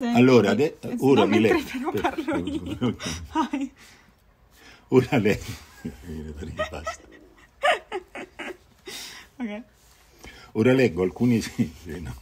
Allora, ade- eh, ora no, vi leggo. Okay. Ora leggo. okay. Ora leggo alcuni... No.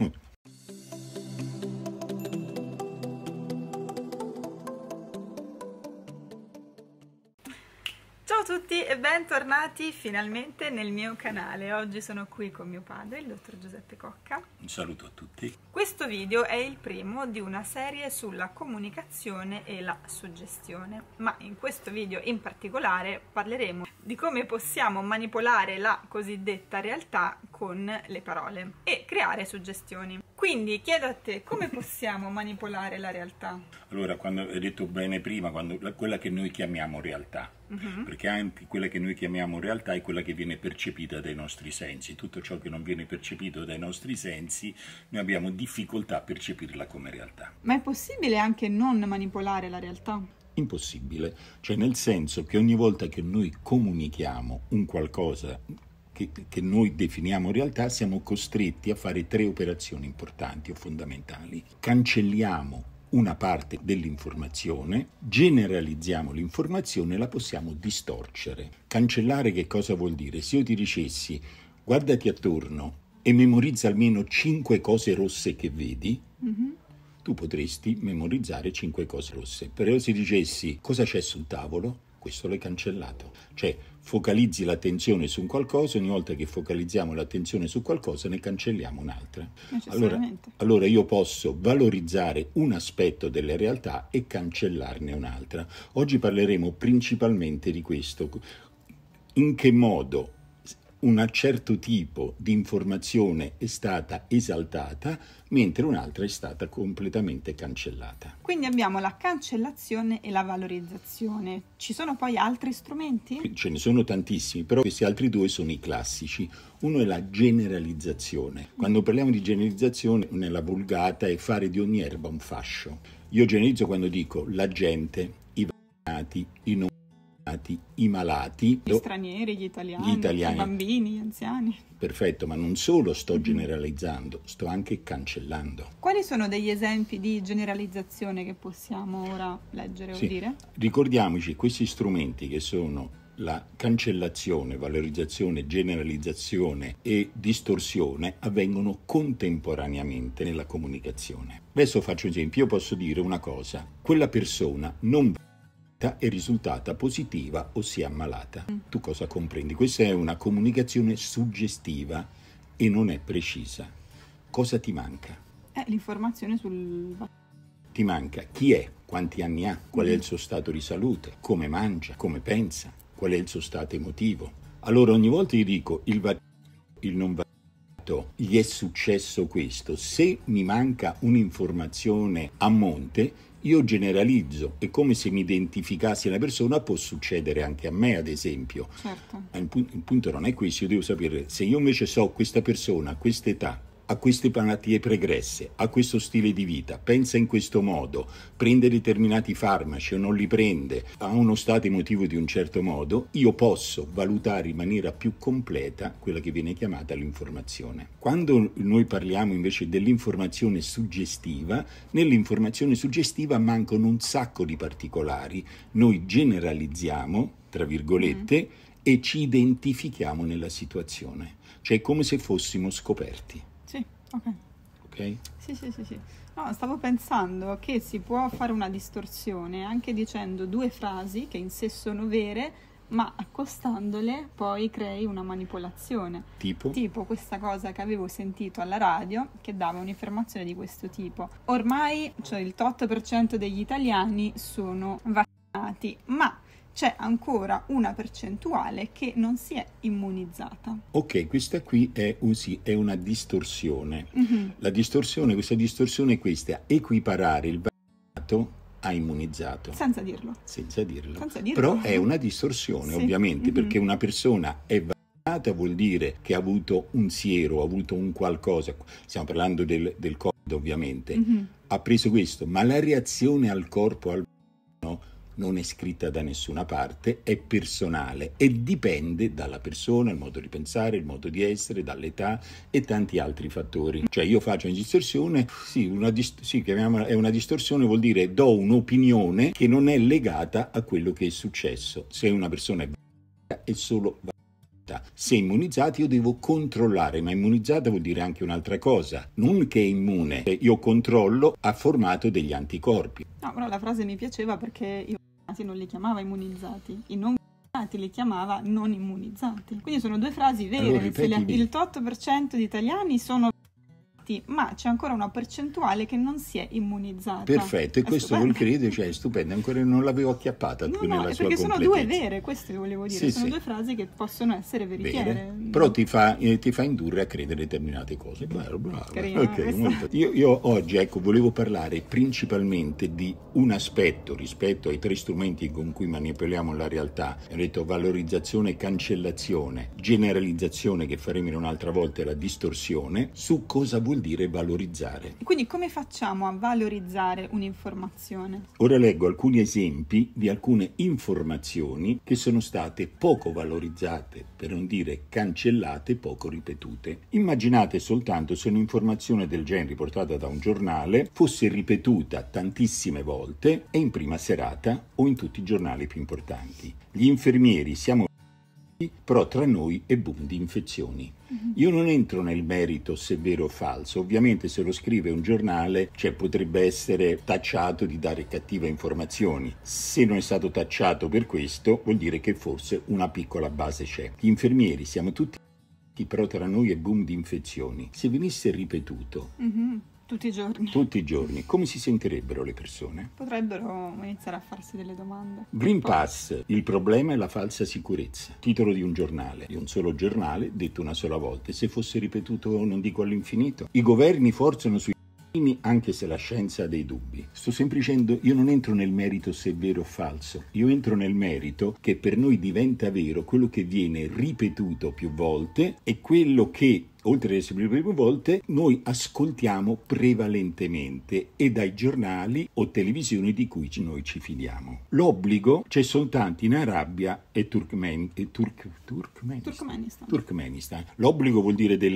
tutti e bentornati finalmente nel mio canale. Oggi sono qui con mio padre, il dottor Giuseppe Cocca. Un saluto a tutti. Questo video è il primo di una serie sulla comunicazione e la suggestione, ma in questo video in particolare parleremo di come possiamo manipolare la cosiddetta realtà con le parole e creare suggestioni. Quindi chiedo a te come possiamo manipolare la realtà? Allora, quando hai detto bene prima, quando, quella che noi chiamiamo realtà, uh mhm. -huh. perché anche quella che noi chiamiamo realtà è quella che viene percepita dai nostri sensi. Tutto ciò che non viene percepito dai nostri sensi, noi abbiamo difficoltà a percepirla come realtà. Ma è possibile anche non manipolare la realtà? impossibile, cioè nel senso che ogni volta che noi comunichiamo un qualcosa che, che noi definiamo realtà, siamo costretti a fare tre operazioni importanti o fondamentali. Cancelliamo una parte dell'informazione, generalizziamo l'informazione e la possiamo distorcere. Cancellare che cosa vuol dire? Se io ti dicessi guardati attorno e memorizza almeno cinque cose rosse che vedi, mm-hmm. tu potresti memorizzare cinque cose rosse. Però se dicessi cosa c'è sul tavolo, questo l'hai cancellato. Cioè focalizzi l'attenzione su un qualcosa, ogni volta che focalizziamo l'attenzione su qualcosa ne cancelliamo un'altra. Allora, allora io posso valorizzare un aspetto delle realtà e cancellarne un'altra. Oggi parleremo principalmente di questo. In che modo un certo tipo di informazione è stata esaltata, mentre un'altra è stata completamente cancellata. Quindi abbiamo la cancellazione e la valorizzazione. Ci sono poi altri strumenti? Ce ne sono tantissimi, però questi altri due sono i classici. Uno è la generalizzazione. Quando parliamo di generalizzazione, nella vulgata è fare di ogni erba un fascio. Io generalizzo quando dico la gente, i vaccinati, i non i malati. Gli stranieri, gli italiani, gli italiani, i bambini, gli anziani. Perfetto, ma non solo sto generalizzando, sto anche cancellando. Quali sono degli esempi di generalizzazione che possiamo ora leggere sì. o dire? Ricordiamoci questi strumenti che sono la cancellazione, valorizzazione, generalizzazione e distorsione avvengono contemporaneamente nella comunicazione. Adesso faccio un esempio, io posso dire una cosa, quella persona non è risultata positiva o si è ammalata. Mm. Tu cosa comprendi? Questa è una comunicazione suggestiva e non è precisa. Cosa ti manca? Eh, l'informazione sul... Ti manca chi è, quanti anni ha, qual è il suo stato di salute, come mangia, come pensa, qual è il suo stato emotivo. Allora ogni volta gli dico il va, il non va, mercato gli è successo questo, se mi manca un'informazione a monte, io generalizzo, è come se mi identificassi una persona, può succedere anche a me, ad esempio. Certo. Il, pu- il punto non è questo, io devo sapere se io invece so questa persona, a quest'età, a queste malattie pregresse, a questo stile di vita, pensa in questo modo, prende determinati farmaci o non li prende, ha uno stato emotivo di un certo modo, io posso valutare in maniera più completa quella che viene chiamata l'informazione. Quando noi parliamo invece dell'informazione suggestiva, nell'informazione suggestiva mancano un sacco di particolari, noi generalizziamo, tra virgolette, mm. e ci identifichiamo nella situazione, cioè come se fossimo scoperti. Ok. Ok? Sì, sì, sì, sì. No, stavo pensando che si può fare una distorsione anche dicendo due frasi che in sé sono vere, ma accostandole poi crei una manipolazione. Tipo? Tipo questa cosa che avevo sentito alla radio che dava un'informazione di questo tipo. Ormai, cioè il 8% degli italiani sono vaccinati, ma c'è ancora una percentuale che non si è immunizzata. Ok, questa qui è, un, sì, è una distorsione. Mm-hmm. La distorsione, questa distorsione è questa, equiparare il vaccinato a immunizzato. Senza dirlo. Senza dirlo. Senza dirlo. Però è una distorsione, sì. ovviamente, mm-hmm. perché una persona è vaccinata vuol dire che ha avuto un siero, ha avuto un qualcosa, stiamo parlando del, del Covid ovviamente, mm-hmm. ha preso questo, ma la reazione al corpo al vaccino non è scritta da nessuna parte, è personale e dipende dalla persona, il modo di pensare, il modo di essere, dall'età e tanti altri fattori. Cioè io faccio una distorsione, sì, una dist- sì chiamiamola, è una distorsione, vuol dire do un'opinione che non è legata a quello che è successo. Se una persona è è solo se immunizzati io devo controllare, ma immunizzata vuol dire anche un'altra cosa, non che è immune, io controllo, ha formato degli anticorpi. No, però la frase mi piaceva perché io non li chiamava immunizzati, i non li chiamava non immunizzati. Quindi sono due frasi vere. Allora, il 38% di italiani sono vaccinati, ma c'è ancora una percentuale che non si è immunizzata. Perfetto, e questo vuol credere, cioè è stupendo, ancora non l'avevo acchiappata no, tu no, nella sua perché sono due vere, queste volevo dire, sì, sono sì. due frasi che possono essere veritiere. Vere. Però ti fa, eh, ti fa, indurre a credere determinate cose. Bravo, bravo. Carina, okay, io, io, oggi, ecco, volevo parlare principalmente di un aspetto rispetto ai tre strumenti con cui manipoliamo la realtà. Ho detto valorizzazione cancellazione, generalizzazione che faremo in un'altra volta, la distorsione, su cosa vuol vuol dire valorizzare. quindi come facciamo a valorizzare un'informazione? Ora leggo alcuni esempi di alcune informazioni che sono state poco valorizzate, per non dire cancellate, poco ripetute. Immaginate soltanto se un'informazione del genere riportata da un giornale fosse ripetuta tantissime volte e in prima serata o in tutti i giornali più importanti. Gli infermieri siamo però tra noi è boom di infezioni. Mm-hmm. Io non entro nel merito se è vero o falso, ovviamente se lo scrive un giornale cioè, potrebbe essere tacciato di dare cattive informazioni, se non è stato tacciato per questo vuol dire che forse una piccola base c'è. Gli infermieri siamo tutti però tra noi è boom di infezioni. Se venisse ripetuto, mm-hmm tutti i giorni. Tutti i giorni. Come si sentirebbero le persone? Potrebbero iniziare a farsi delle domande. Green Pass, il problema è la falsa sicurezza. Titolo di un giornale, di un solo giornale, detto una sola volta. Se fosse ripetuto, non dico all'infinito, i governi forzano sui anche se la scienza ha dei dubbi. Sto dicendo, io non entro nel merito se è vero o falso, io entro nel merito che per noi diventa vero quello che viene ripetuto più volte e quello che oltre ad essere più volte, noi ascoltiamo prevalentemente e dai giornali o televisioni di cui noi ci fidiamo. L'obbligo c'è soltanto in Arabia e, Turkmen, e Turk, Turkmenistan. Turkmenistan. Turkmenistan. L'obbligo vuol dire delle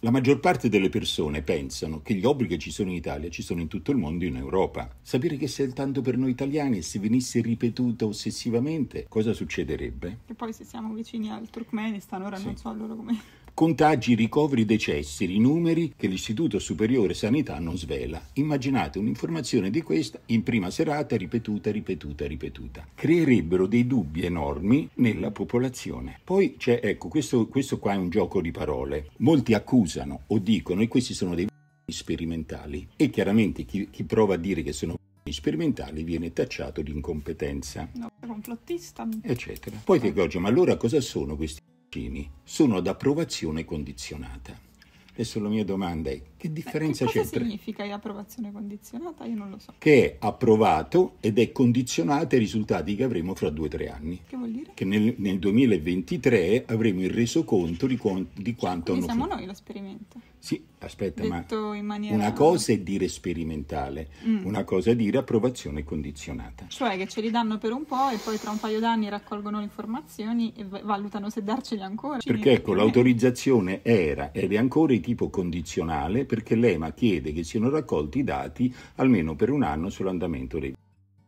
la maggior parte delle persone pensano che gli obblighi che ci sono in Italia, ci sono in tutto il mondo e in Europa. Sapere che tanto per noi italiani, e se venisse ripetuta ossessivamente, cosa succederebbe? E poi se siamo vicini al Turkmenistan, ora sì. non so loro come... Contagi, ricoveri, decessi, i numeri che l'Istituto Superiore Sanità non svela. Immaginate un'informazione di questa in prima serata ripetuta, ripetuta, ripetuta. Creerebbero dei dubbi enormi nella popolazione. Poi c'è, ecco, questo, questo qua è un gioco di parole. Molti accusano o dicono, e questi sono dei sperimentali, e chiaramente chi, chi prova a dire che sono sperimentali viene tacciato di incompetenza. No, complottista. Eccetera. Poi ti accorgi, ma allora cosa sono questi sono ad approvazione condizionata. Adesso la mia domanda è che differenza Beh, che cosa c'entra? significa approvazione condizionata? Io non lo so. Che è approvato ed è condizionata ai risultati che avremo fra due o tre anni. Che vuol dire? Che nel, nel 2023 avremo il resoconto di, con, di quanto Quindi hanno siamo noi lo sperimento. Sì, aspetta, Detto ma maniera... una cosa è dire sperimentale, mm. una cosa è dire approvazione condizionata. Cioè che ce li danno per un po' e poi tra un paio d'anni raccolgono le informazioni e valutano se darceli ancora. Perché ecco, l'autorizzazione era ed è ancora di tipo condizionale perché l'EMA chiede che siano raccolti i dati almeno per un anno sull'andamento dei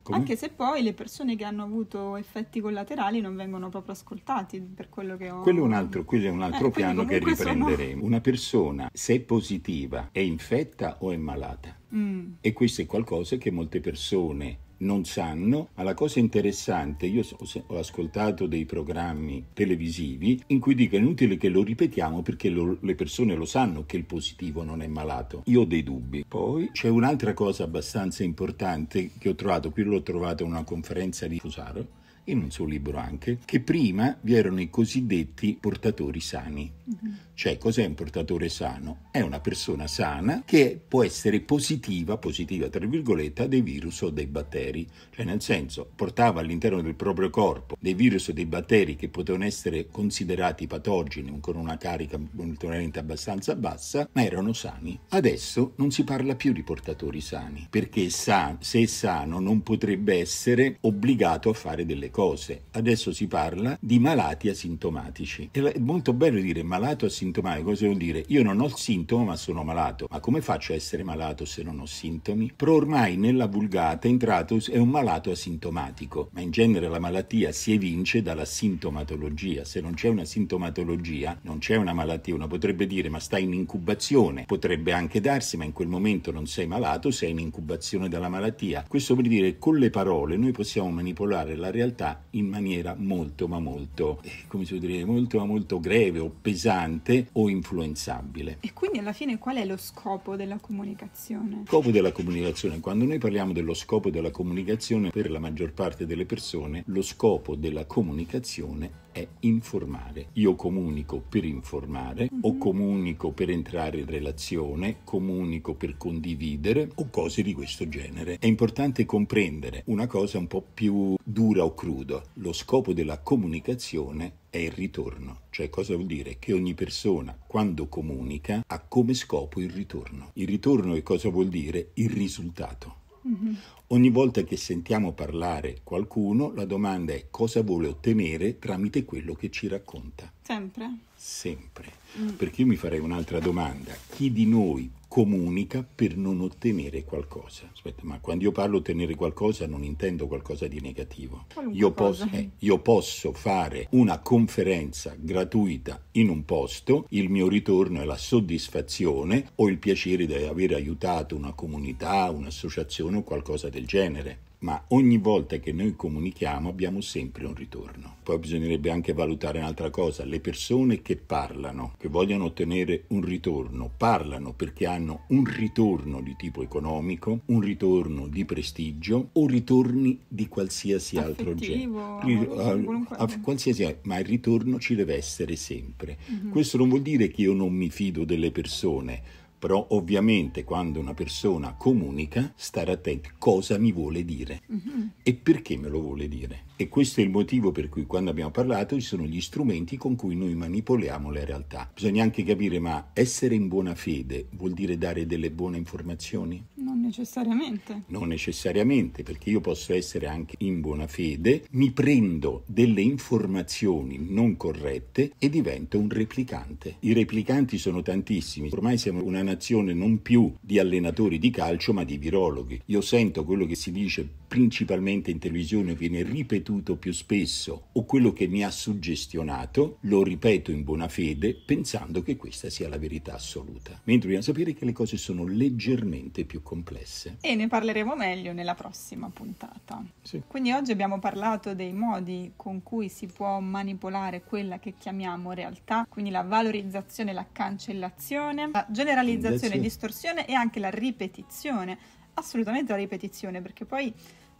come? Anche se poi le persone che hanno avuto effetti collaterali non vengono proprio ascoltati per quello che ho. Quello è un altro, è un altro eh, piano che riprenderemo. Sono... Una persona, se è positiva, è infetta o è malata? Mm. E questo è qualcosa che molte persone non sanno, ma la cosa interessante, io ho ascoltato dei programmi televisivi in cui dico è inutile che lo ripetiamo perché lo, le persone lo sanno che il positivo non è malato. Io ho dei dubbi. Poi c'è un'altra cosa abbastanza importante che ho trovato, qui l'ho trovato in una conferenza di Fusaro, in un suo libro anche, che prima vi erano i cosiddetti portatori sani. Mm-hmm. Cioè, cos'è un portatore sano? è una persona sana che può essere positiva, positiva tra virgolette, dei virus o dei batteri, cioè nel senso portava all'interno del proprio corpo dei virus o dei batteri che potevano essere considerati patogeni con una carica moltamente abbastanza bassa, ma erano sani. Adesso non si parla più di portatori sani, perché sa, se è sano non potrebbe essere obbligato a fare delle cose. Adesso si parla di malati asintomatici. È molto bello dire malato asintomatico, cosa vuol dire? Io non ho sintomi sintomo ma sono malato. Ma come faccio a essere malato se non ho sintomi? Però ormai nella vulgata Intratus è un malato asintomatico, ma in genere la malattia si evince dalla sintomatologia. Se non c'è una sintomatologia, non c'è una malattia. Uno potrebbe dire ma stai in incubazione, potrebbe anche darsi ma in quel momento non sei malato, sei in incubazione dalla malattia. Questo vuol dire che con le parole noi possiamo manipolare la realtà in maniera molto ma molto, eh, come si può dire, molto ma molto greve o pesante o influenzabile. E quindi quindi alla fine qual è lo scopo della comunicazione? Scopo della comunicazione, quando noi parliamo dello scopo della comunicazione, per la maggior parte delle persone, lo scopo della comunicazione è informare. Io comunico per informare, mm-hmm. o mhm. comunico per entrare in relazione, comunico per condividere o cose di questo genere. È importante comprendere una cosa un po' più dura o cruda. Lo scopo della comunicazione è il ritorno, cioè cosa vuol dire? Che ogni persona quando comunica ha come scopo il ritorno. Il ritorno che cosa vuol dire? Il risultato. Mm-hmm. Ogni volta che sentiamo parlare qualcuno, la domanda è cosa vuole ottenere tramite quello che ci racconta. Sempre? Sempre. Mm. Perché io mi farei un'altra domanda. Chi di noi comunica per non ottenere qualcosa? Aspetta, ma quando io parlo ottenere qualcosa non intendo qualcosa di negativo. Io posso, eh, io posso fare una conferenza gratuita in un posto, il mio ritorno è la soddisfazione o il piacere di aver aiutato una comunità, un'associazione o qualcosa del genere ma ogni volta che noi comunichiamo abbiamo sempre un ritorno. Poi bisognerebbe anche valutare un'altra cosa, le persone che parlano, che vogliono ottenere un ritorno, parlano perché hanno un ritorno di tipo economico, un ritorno di prestigio o ritorni di qualsiasi altro Affettivo, genere. A, a, qualsiasi, ma il ritorno ci deve essere sempre. Mm-hmm. Questo non vuol dire che io non mi fido delle persone, però ovviamente quando una persona comunica, stare attenti cosa mi vuole dire uh mhm. -huh. e perché me lo vuole dire. E questo è il motivo per cui quando abbiamo parlato ci sono gli strumenti con cui noi manipoliamo le realtà. Bisogna anche capire, ma essere in buona fede vuol dire dare delle buone informazioni? Non necessariamente. Non necessariamente, perché io posso essere anche in buona fede, mi prendo delle informazioni non corrette e divento un replicante. I replicanti sono tantissimi, ormai siamo una nazione non più di allenatori di calcio ma di virologhi. Io sento quello che si dice principalmente in televisione, viene ripetuto ripetuto più spesso o quello che mi ha suggestionato, lo ripeto in buona fede pensando che questa sia la verità assoluta. Mentre dobbiamo sapere che le cose sono leggermente più complesse. E ne parleremo meglio nella prossima puntata. Sì. Quindi oggi abbiamo parlato dei modi con cui si può manipolare quella che chiamiamo realtà, quindi la valorizzazione, la cancellazione, la generalizzazione, distorsione e anche la ripetizione assolutamente la ripetizione, perché poi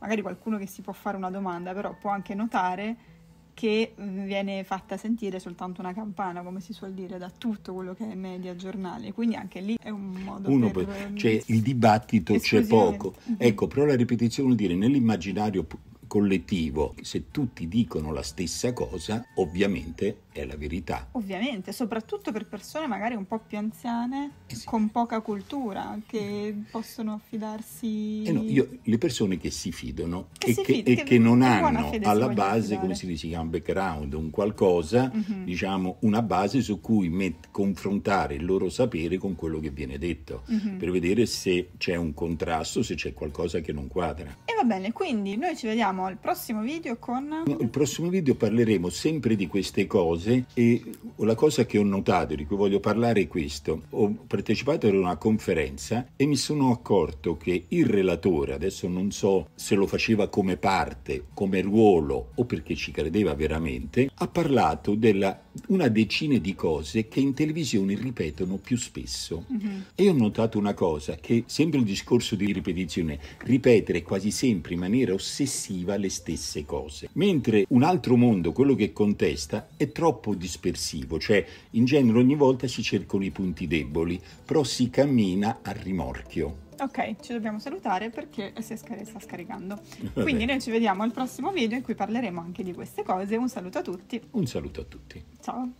magari qualcuno che si può fare una domanda, però può anche notare che mm, viene fatta sentire soltanto una campana, come si suol dire, da tutto quello che è media giornale. Quindi anche lì è un modo Uno per... per eh, cioè, il dibattito c'è poco. Mhm. Ecco, però la ripetizione vuol dire nell'immaginario collettivo, se tutti dicono la stessa cosa, ovviamente è la verità. Ovviamente, soprattutto per persone magari un po' più anziane, eh sì. con poca cultura, che possono affidarsi... Eh no, io, le persone che si fidano che e, si che, fid- e, che, che non hanno alla base, come si dice, un background, un qualcosa, mm-hmm. diciamo, una base su cui met- confrontare il loro sapere con quello che viene detto, mm-hmm. per vedere se c'è un contrasto, se c'è qualcosa che non quadra. E va bene, quindi noi ci vediamo al prossimo video con... No, il prossimo video parleremo sempre di queste cose mese e la cosa che ho notato, di cui voglio parlare è questo. Ho partecipato ad una conferenza e mi sono accorto che il relatore, adesso non so se lo faceva come parte, come ruolo o perché ci credeva veramente, ha parlato della una decina di cose che in televisione ripetono più spesso. Uh-huh. E ho notato una cosa, che sempre il discorso di ripetizione, ripetere quasi sempre in maniera ossessiva le stesse cose. Mentre un altro mondo, quello che contesta, è troppo troppo dispersivo, cioè in genere ogni volta si cercano i punti deboli, però si cammina a rimorchio. Ok, ci dobbiamo salutare perché si scar- sta scaricando. Quindi noi ci vediamo al prossimo video in cui parleremo anche di queste cose. Un saluto a tutti. Un saluto a tutti. Ciao.